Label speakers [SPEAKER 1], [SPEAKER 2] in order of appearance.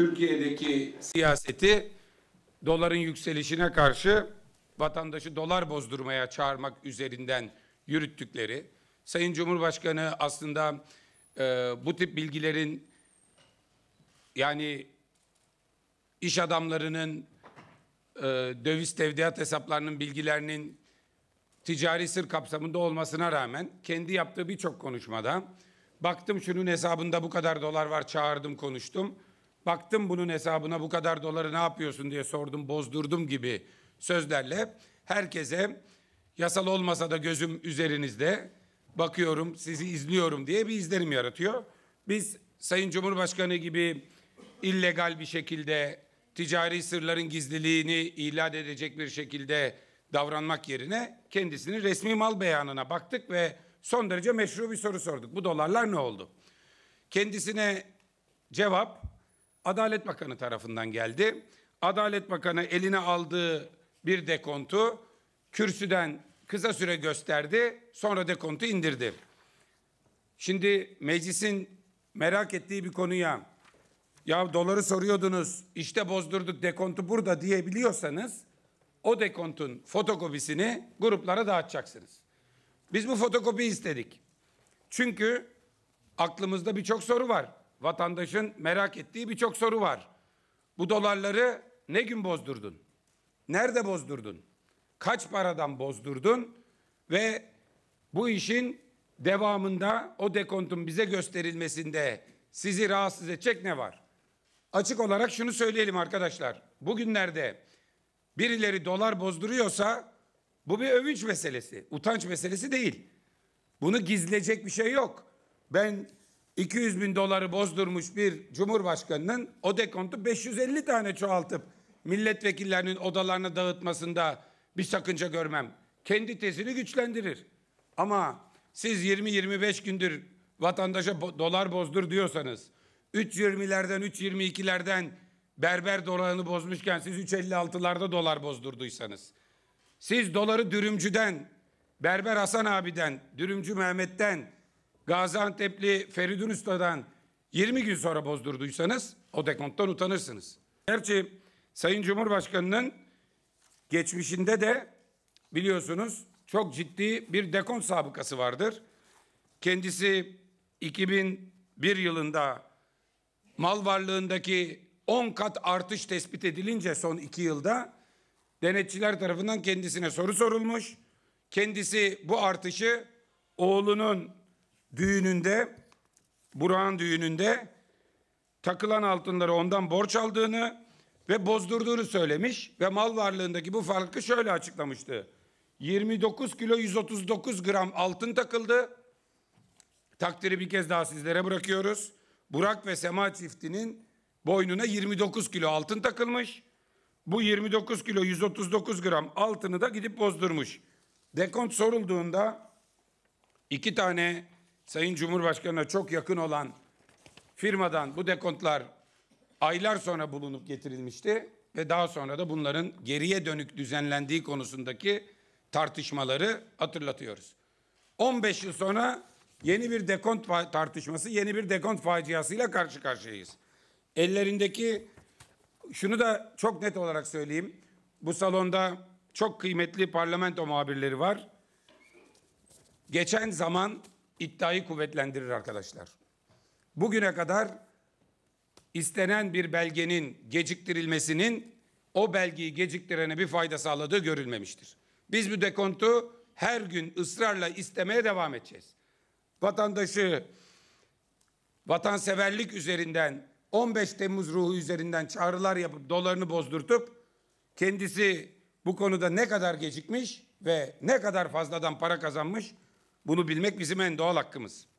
[SPEAKER 1] Türkiye'deki siyaseti doların yükselişine karşı vatandaşı dolar bozdurmaya çağırmak üzerinden yürüttükleri. Sayın Cumhurbaşkanı aslında e, bu tip bilgilerin yani iş adamlarının e, döviz tevdiat hesaplarının bilgilerinin ticari sır kapsamında olmasına rağmen kendi yaptığı birçok konuşmada baktım şunun hesabında bu kadar dolar var çağırdım konuştum. Baktım bunun hesabına bu kadar doları ne yapıyorsun diye sordum, bozdurdum gibi sözlerle herkese yasal olmasa da gözüm üzerinizde bakıyorum, sizi izliyorum diye bir izlenim yaratıyor. Biz Sayın Cumhurbaşkanı gibi illegal bir şekilde ticari sırların gizliliğini ilan edecek bir şekilde davranmak yerine kendisinin resmi mal beyanına baktık ve son derece meşru bir soru sorduk. Bu dolarlar ne oldu? Kendisine cevap Adalet Bakanı tarafından geldi. Adalet Bakanı eline aldığı bir dekontu kürsüden kısa süre gösterdi, sonra dekontu indirdi. Şimdi meclisin merak ettiği bir konuya ya doları soruyordunuz, işte bozdurduk dekontu burada diyebiliyorsanız o dekontun fotokopisini gruplara dağıtacaksınız. Biz bu fotokopi istedik. Çünkü aklımızda birçok soru var vatandaşın merak ettiği birçok soru var. Bu dolarları ne gün bozdurdun? Nerede bozdurdun? Kaç paradan bozdurdun? Ve bu işin devamında o dekontun bize gösterilmesinde sizi rahatsız edecek ne var? Açık olarak şunu söyleyelim arkadaşlar. Bugünlerde birileri dolar bozduruyorsa bu bir övünç meselesi, utanç meselesi değil. Bunu gizleyecek bir şey yok. Ben 200 bin doları bozdurmuş bir cumhurbaşkanının o dekontu 550 tane çoğaltıp milletvekillerinin odalarına dağıtmasında bir sakınca görmem. Kendi tezini güçlendirir. Ama siz 20-25 gündür vatandaşa bo- dolar bozdur diyorsanız 3.20'lerden 3.22'lerden berber dolarını bozmuşken siz 3.56'larda dolar bozdurduysanız siz doları dürümcüden berber Hasan abiden dürümcü Mehmet'ten Gaziantep'li Feridun Usta'dan 20 gün sonra bozdurduysanız o dekonttan utanırsınız. Gerçi Sayın Cumhurbaşkanı'nın geçmişinde de biliyorsunuz çok ciddi bir dekont sabıkası vardır. Kendisi 2001 yılında mal varlığındaki 10 kat artış tespit edilince son 2 yılda denetçiler tarafından kendisine soru sorulmuş. Kendisi bu artışı oğlunun düğününde, Burak'ın düğününde takılan altınları ondan borç aldığını ve bozdurduğunu söylemiş ve mal varlığındaki bu farkı şöyle açıklamıştı. 29 kilo 139 gram altın takıldı. Takdiri bir kez daha sizlere bırakıyoruz. Burak ve Sema çiftinin boynuna 29 kilo altın takılmış. Bu 29 kilo 139 gram altını da gidip bozdurmuş. Dekont sorulduğunda iki tane Sayın Cumhurbaşkanı'na çok yakın olan firmadan bu dekontlar aylar sonra bulunup getirilmişti ve daha sonra da bunların geriye dönük düzenlendiği konusundaki tartışmaları hatırlatıyoruz. 15 yıl sonra yeni bir dekont tartışması, yeni bir dekont faciasıyla karşı karşıyayız. Ellerindeki şunu da çok net olarak söyleyeyim. Bu salonda çok kıymetli parlamento muhabirleri var. Geçen zaman iddiayı kuvvetlendirir arkadaşlar. Bugüne kadar istenen bir belgenin geciktirilmesinin o belgeyi geciktirene bir fayda sağladığı görülmemiştir. Biz bu dekontu her gün ısrarla istemeye devam edeceğiz. Vatandaşı vatanseverlik üzerinden 15 Temmuz ruhu üzerinden çağrılar yapıp dolarını bozdurtup kendisi bu konuda ne kadar gecikmiş ve ne kadar fazladan para kazanmış bunu bilmek bizim en doğal hakkımız.